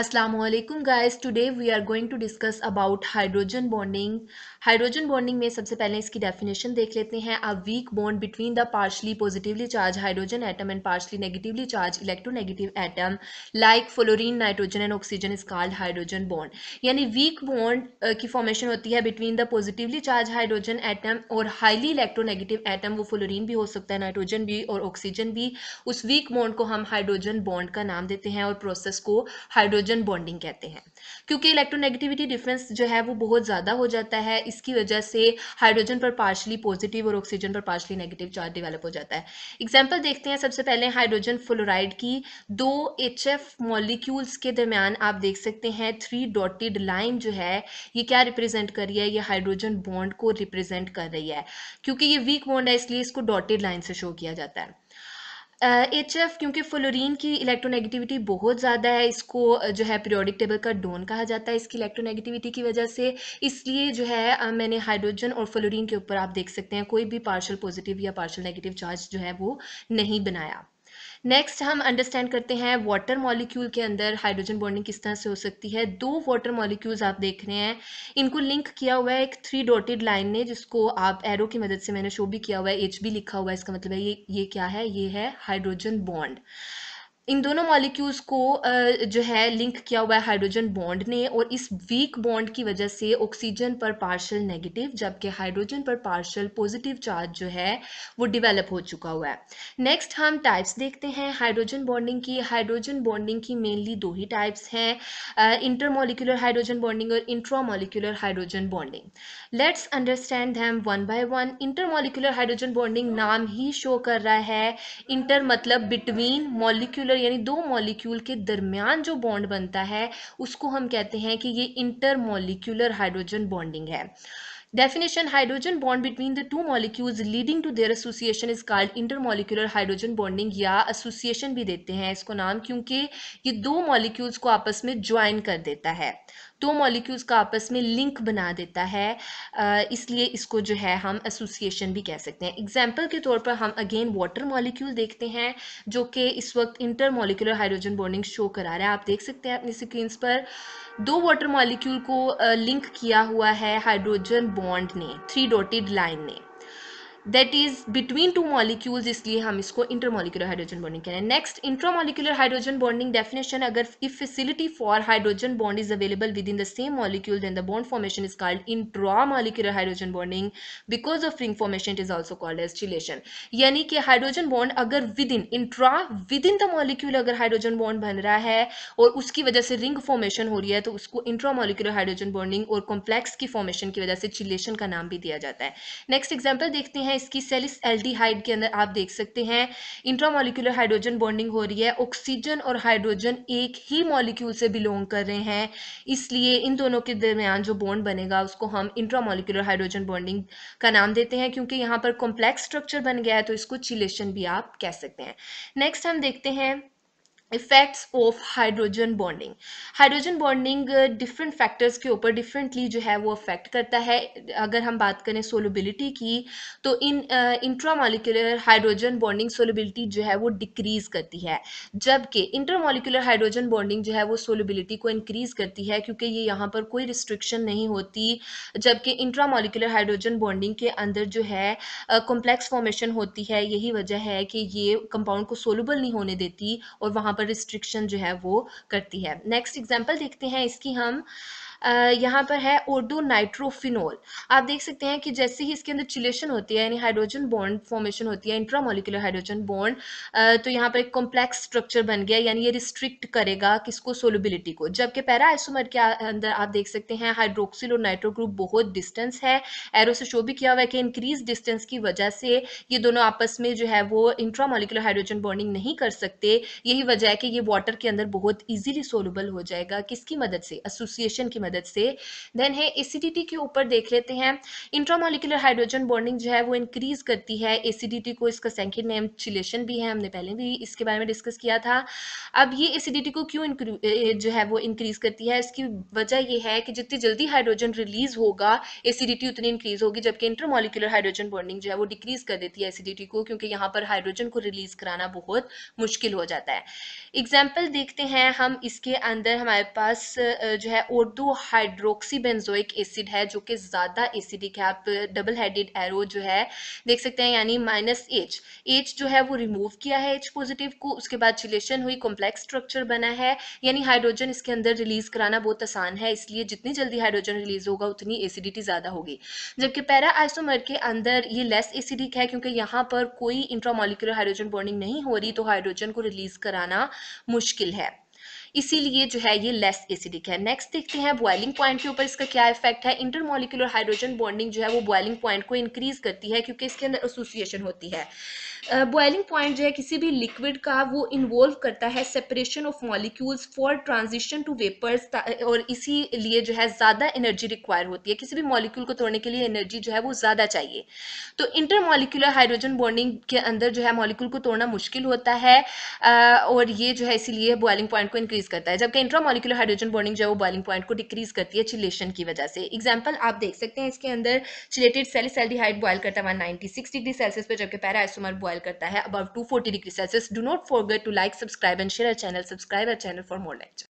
Assalamu alaikum guys today we are going to discuss about hydrogen bonding hydrogen bonding में सबसे पहले इसकी definition देख लेते हैं a weak bond between the partially positively charged hydrogen atom and partially negatively charged electronegative atom like fluorine nitrogen and oxygen is called hydrogen bond यानी weak bond uh, की formation होती है between the positively charged hydrogen atom और highly electronegative atom वो fluorine भी हो सकता है nitrogen भी और oxygen भी उस weak bond को हम hydrogen bond का नाम देते हैं और process को hydrogen हाइड्रोजन बॉन्डिंग कहते हैं क्योंकि इलेक्ट्रोनेगेटिविटी डिफरेंस जो है वो बहुत ज़्यादा हो जाता है इसकी वजह से हाइड्रोजन पर पार्शली पॉजिटिव और ऑक्सीजन पर पार्शली नेगेटिव चार्ज डिवेलप हो जाता है एग्जाम्पल देखते हैं सबसे पहले हाइड्रोजन फ्लोराइड की दो एच एफ मॉलिक्यूल्स के दरमियान आप देख सकते हैं थ्री डॉटेड लाइन जो है ये क्या रिप्रेजेंट कर रही है ये हाइड्रोजन बॉन्ड को रिप्रेजेंट कर रही है क्योंकि ये वीक बॉन्ड है इसलिए इसको डॉटेड लाइन से शो किया जाता है एच एफ क्योंकि फ्लोरीन की इलेक्ट्रोनेगेटिविटी बहुत ज़्यादा है इसको जो है पीरियोडिक टेबल का डोन कहा जाता है इसकी इलेक्ट्रोनेगेटिविटी की वजह से इसलिए जो है मैंने हाइड्रोजन और फ्लोरीन के ऊपर आप देख सकते हैं कोई भी पार्शल पॉजिटिव या पार्शल नेगेटिव चार्ज जो है वो नहीं बनाया नेक्स्ट हम अंडरस्टैंड करते हैं वाटर मॉलिक्यूल के अंदर हाइड्रोजन बॉन्डिंग किस तरह से हो सकती है दो वाटर मॉलिक्यूल्स आप देख रहे हैं इनको लिंक किया हुआ है एक थ्री डॉटेड लाइन ने जिसको आप एरो की मदद से मैंने शो भी किया हुआ है एच भी लिखा हुआ है इसका मतलब है ये ये क्या है ये है हाइड्रोजन बॉन्ड इन दोनों मॉलिक्यूल्स को जो है लिंक किया हुआ है हाइड्रोजन बॉन्ड ने और इस वीक बॉन्ड की वजह से ऑक्सीजन पर पार्शल नेगेटिव जबकि हाइड्रोजन पर पार्शल पॉजिटिव चार्ज जो है वो डेवलप हो चुका हुआ है नेक्स्ट हम टाइप्स देखते हैं हाइड्रोजन बॉन्डिंग की हाइड्रोजन बॉन्डिंग की मेनली दो ही टाइप्स हैं इंटरमोलिकुलर हाइड्रोजन बॉन्डिंग और intramolecular hydrogen bonding let's understand them one by one intermolecular hydrogen bonding नाम ही शो कर रहा है इंटर मतलब बिटवीन मोलिकुलर मॉलिकुलर यानी दो मॉलिक्यूल के दरमियान जो बॉन्ड बनता है उसको हम कहते हैं कि ये इंटर मॉलिक्यूलर हाइड्रोजन बॉन्डिंग है definition hydrogen bond between the two molecules leading to their association is called intermolecular hydrogen bonding या एसोसिएशन भी देते हैं इसको नाम क्योंकि ये दो मॉलिक्यूल्स को आपस में ज्वाइन कर देता है दो मॉलिक्यूल्स का आपस में लिंक बना देता है इसलिए इसको जो है हम एसोसिएशन भी कह सकते हैं एग्जाम्पल के तौर पर हम अगेन वाटर मॉलिक्यूल देखते हैं जो कि इस वक्त intermolecular hydrogen bonding show करा रहा है आप देख सकते हैं अपनी स्क्रीन पर दो वाटर मॉलिक्यूल को लिंक किया हुआ है हाइड्रोजन बॉन्ड ने थ्री डोटेड लाइन ने that is between two molecules इसलिए हम इसको इंटरमोलिकुलर हाइड्रोजन बॉन्डिंग कह रहे हैं next intramolecular hydrogen bonding definition अगर if facility for hydrogen bond is available within the same molecule then the bond formation is called intramolecular hydrogen bonding because of ring formation it is also called as chelation यानी कि hydrogen bond अगर within intra with within the molecule अगर hydrogen bond बन रहा है और उसकी वजह से रिंग फॉर्मेशन हो रही है तो उसको इंट्रामोलिकुलर हाइड्रोजन बॉन्डिंग और कॉम्प्लेक्स की फॉर्मेशन की वजह से चिलेशन का नाम भी दिया जाता है नेक्स्ट एग्जाम्पल देखते हैं है इसकी सेल इस एल्डिहाइड के अंदर आप देख सकते हैं इंट्रामोलिकुलर हाइड्रोजन बॉन्डिंग हो रही है ऑक्सीजन और हाइड्रोजन एक ही मॉलिक्यूल से बिलोंग कर रहे हैं इसलिए इन दोनों के दरमियान जो बॉन्ड बनेगा उसको हम इंट्रामोलिकुलर हाइड्रोजन बॉन्डिंग का नाम देते हैं क्योंकि यहाँ पर कॉम्प्लेक्स स्ट्रक्चर बन गया है तो इसको चिलेशन भी आप कह सकते हैं नेक्स्ट हम देखते हैं effects of hydrogen bonding hydrogen bonding different factors के ऊपर डिफरेंटली जो है वो अफेक्ट करता है अगर हम बात करें सोलबिलिटी की तो in intramolecular hydrogen bonding solubility जो है वो डिक्रीज करती है जबकि इंटरमोलिकुलर हाइड्रोजन बॉन्डिंग जो है वो सोलबिलिटी को इंक्रीज करती है क्योंकि ये यहाँ पर कोई रिस्ट्रिक्शन नहीं होती जबकि इंट्रामोलिकुलर हाइड्रोजन बॉन्डिंग के अंदर जो है कॉम्प्लेक्स uh, फॉर्मेशन होती है यही वजह है कि ये कंपाउंड को सोलबल नहीं होने देती और वहाँ पर पर रिस्ट्रिक्शन जो है वो करती है नेक्स्ट एग्जाम्पल देखते हैं इसकी हम यहाँ पर है ओडो नाइट्रोफिनोल आप देख सकते हैं कि जैसे ही इसके अंदर चिलेशन होती है यानी हाइड्रोजन बॉन्ड फॉर्मेशन होती है इंट्रामोलिकुलर हाइड्रोजन बॉन्ड तो यहाँ पर एक कॉम्प्लेक्स स्ट्रक्चर बन गया यानी ये रिस्ट्रिक्ट करेगा किसको सोलबिलिटी को जबकि पैरा आइसोमर के अंदर आप देख सकते हैं हाइड्रोक्सिल और नाइट्रोग्रुप बहुत डिस्टेंस है एरो से शो भी किया हुआ है कि इंक्रीज डिस्टेंस की वजह से ये दोनों आपस में जो है वो इंट्रामोलिकुलर हाइड्रोजन बॉन्डिंग नहीं कर सकते यही वजह है कि ये वाटर के अंदर बहुत ईजिली सोलबल हो जाएगा किसकी मदद से एसोसिएशन की मदद मदद से देन है एसिडिटी के ऊपर देख लेते हैं इंट्रामोलिकुलर हाइड्रोजन बॉन्डिंग जो है वो इंक्रीज करती है एसिडिटी को इसका संख्यित नेम चिलेशन भी है हमने पहले भी इसके बारे में डिस्कस किया था अब ये एसिडिटी को क्यों जो है वो इंक्रीज करती है इसकी वजह यह है कि जितनी जल्दी हाइड्रोजन रिलीज होगा एसिडिटी उतनी इंक्रीज होगी जबकि इंट्रामोलिकुलर हाइड्रोजन बॉन्डिंग जो है वो डिक्रीज कर देती है एसिडिटी को क्योंकि यहाँ पर हाइड्रोजन को रिलीज कराना बहुत मुश्किल हो जाता है एग्जाम्पल देखते हैं हम इसके अंदर हमारे पास जो है उर्दू हाइड्रोक्सीबेंजोइक एसिड है जो कि ज़्यादा एसिडिक है आप डबल हेडेड एरो जो है देख सकते हैं यानी माइनस एच एच जो है वो रिमूव किया है एच पॉजिटिव को उसके बाद चिलेशन हुई कॉम्प्लेक्स स्ट्रक्चर बना है यानी हाइड्रोजन इसके अंदर रिलीज कराना बहुत आसान है इसलिए जितनी जल्दी हाइड्रोजन रिलीज होगा उतनी एसिडिटी ज़्यादा होगी जबकि पैरा आइसोमर के अंदर ये लेस एसिडिक है क्योंकि यहाँ पर कोई इंट्रामोलिकुलर हाइड्रोजन बॉन्डिंग नहीं हो रही तो हाइड्रोजन को रिलीज कराना मुश्किल है इसीलिए जो है ये लेस एसिडिक है नेक्स्ट देखते हैं बॉइलिंग पॉइंट के ऊपर इसका क्या इफेक्ट है इंटरमोलिकुलर हाइड्रोजन बॉन्डिंग जो है वो बॉइलिंग पॉइंट को इंक्रीज करती है क्योंकि इसके अंदर एसोसिएशन होती है बॉइलिंग uh, पॉइंट जो है किसी भी लिक्विड का वो इन्वॉल्व करता है separation of molecules for transition to vapours और इसी लिए जो है ज़्यादा एनर्जी रिक्वायर होती है किसी भी मॉलिक्यूल को तोड़ने के लिए एनर्जी जो है वो ज़्यादा चाहिए तो इंटरमोलिकुलर हाइड्रोजन बॉन्डिंग के अंदर जो है मॉलिक्यूल को तोड़ना मुश्किल होता है uh, और ये जो है इसीलिए बॉइलिंग पॉइंट को इंक्रीज इंक्रीज करता है जबकि इंट्रामोलिकुलर हाइड्रोजन बॉन्डिंग जो है वो बॉइलिंग पॉइंट को डिक्रीज करती है चिलेशन की वजह से एग्जाम्पल आप देख सकते हैं इसके अंदर चिलेटेड सेल सेल्डिहाइड बॉयल करता है वन सिक्स डिग्री सेल्सियस पर जबकि आइसोमर बॉयल करता है अब two forty degree Celsius do not forget to like subscribe and share channel subscribe our channel for more lecture